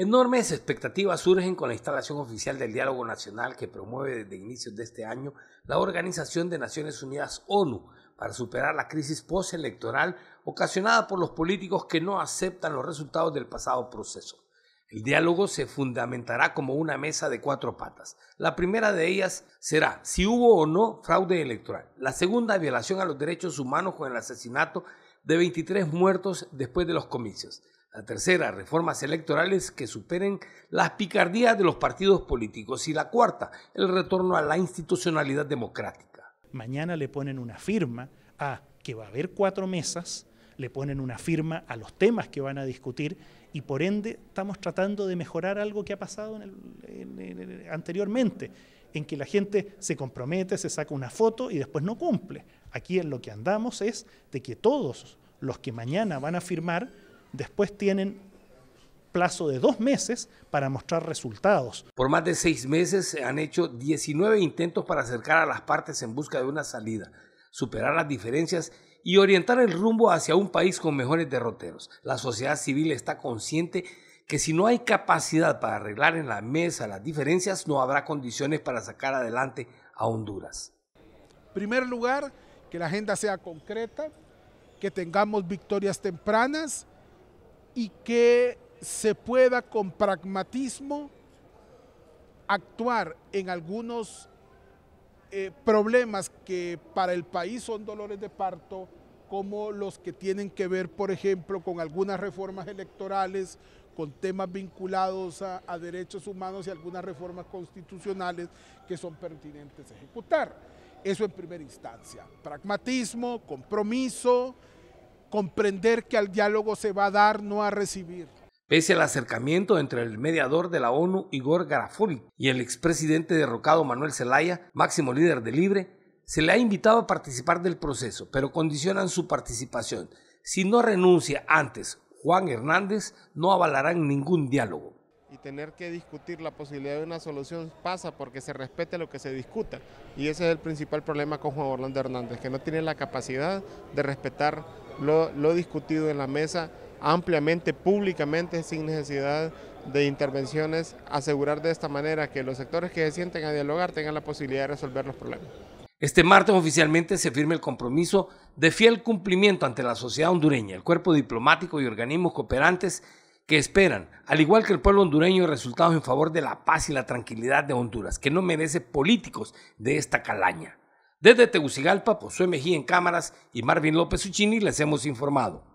Enormes expectativas surgen con la instalación oficial del diálogo nacional que promueve desde inicios de este año la Organización de Naciones Unidas ONU para superar la crisis postelectoral ocasionada por los políticos que no aceptan los resultados del pasado proceso. El diálogo se fundamentará como una mesa de cuatro patas. La primera de ellas será si hubo o no fraude electoral. La segunda, violación a los derechos humanos con el asesinato de 23 muertos después de los comicios. La tercera, reformas electorales que superen las picardías de los partidos políticos. Y la cuarta, el retorno a la institucionalidad democrática. Mañana le ponen una firma a que va a haber cuatro mesas, le ponen una firma a los temas que van a discutir y por ende estamos tratando de mejorar algo que ha pasado anteriormente, en que la gente se compromete, se saca una foto y después no cumple. Aquí en lo que andamos es de que todos los que mañana van a firmar después tienen plazo de dos meses para mostrar resultados. Por más de seis meses se han hecho 19 intentos para acercar a las partes en busca de una salida, superar las diferencias y orientar el rumbo hacia un país con mejores derroteros. La sociedad civil está consciente que si no hay capacidad para arreglar en la mesa las diferencias, no habrá condiciones para sacar adelante a Honduras. En primer lugar, que la agenda sea concreta, que tengamos victorias tempranas, y que se pueda con pragmatismo actuar en algunos eh, problemas que para el país son dolores de parto, como los que tienen que ver, por ejemplo, con algunas reformas electorales, con temas vinculados a, derechos humanos y algunas reformas constitucionales que son pertinentes a ejecutar. Eso en primera instancia. Pragmatismo, compromiso, comprender que al diálogo se va a dar, no a recibir. Pese al acercamiento entre el mediador de la ONU, Igor Garafuli, y el expresidente derrocado Manuel Zelaya, máximo líder de Libre, se le ha invitado a participar del proceso, pero condicionan su participación. Si no renuncia antes Juan Hernández, no avalarán ningún diálogo tener que discutir la posibilidad de una solución pasa porque se respete lo que se discuta. Y ese es el principal problema con Juan Orlando Hernández, que no tiene la capacidad de respetar lo, lo discutido en la mesa ampliamente, públicamente, sin necesidad de intervenciones, asegurar de esta manera que los sectores que se sienten a dialogar tengan la posibilidad de resolver los problemas. Este martes oficialmente se firma el compromiso de fiel cumplimiento ante la sociedad hondureña, el cuerpo diplomático y organismos cooperantes que esperan, al igual que el pueblo hondureño, resultados en favor de la paz y la tranquilidad de Honduras, que no merece políticos de esta calaña. Desde Tegucigalpa, Josué Mejía en cámaras y Marvin López Uchini les hemos informado.